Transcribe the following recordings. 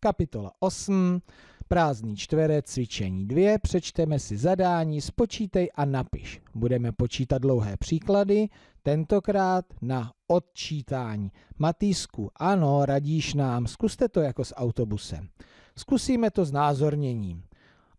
Kapitola 8. Prázdný čtverec, cvičení 2. Přečteme si zadání, spočítej a napiš. Budeme počítat dlouhé příklady, tentokrát na odčítání. Matýsku, ano, radíš nám, zkuste to jako s autobusem. Zkusíme to s názorněním.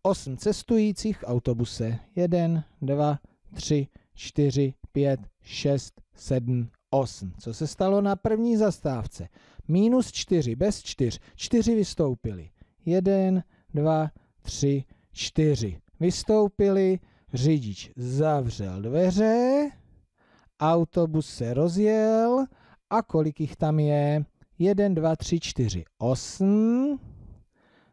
8 cestujících v autobuse. 1, 2, 3, 4, 5, 6, 7, 8. Co se stalo na první zastávce? Minus 4, bez 4. 4 vystoupili. 1, 2, 3, 4. Vystoupili, řidič zavřel dveře, autobus se rozjel a kolik jich tam je? 1, 2, 3, 4, 8.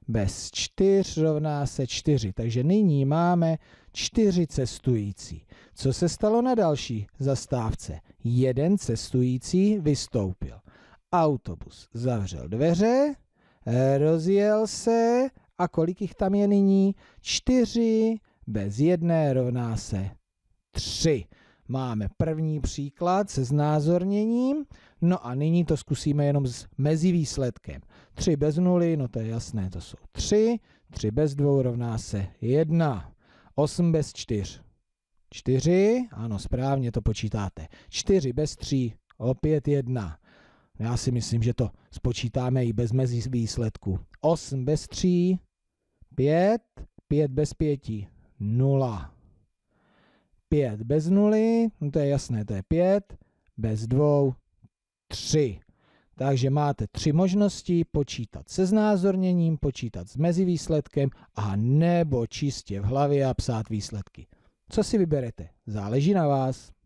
Bez 4 rovná se 4, takže nyní máme 4 cestující. Co se stalo na další zastávce? jeden cestující vystoupil. Autobus zavřel dveře, rozjel se a kolik jich tam je nyní? Čtyři, bez jedné rovná se tři. Máme první příklad se znázorněním, no a nyní to zkusíme jenom s mezivýsledkem. 3 bez nuly, no to je jasné, to jsou 3, 3 bez 2 rovná se 1, 8 bez 4 4, ano, správně to počítáte. 4 bez 3, opět 1. Já si myslím, že to spočítáme i bez mezi výsledku. 8 bez 3, 5, 5 bez 5, 0. 5 bez 0, no to je jasné, to je 5, bez 2, 3. Takže máte tři možnosti, počítat se znázorněním, počítat s mezivýsledkem a nebo čistě v hlavě a psát výsledky. Co si vyberete? Záleží na vás.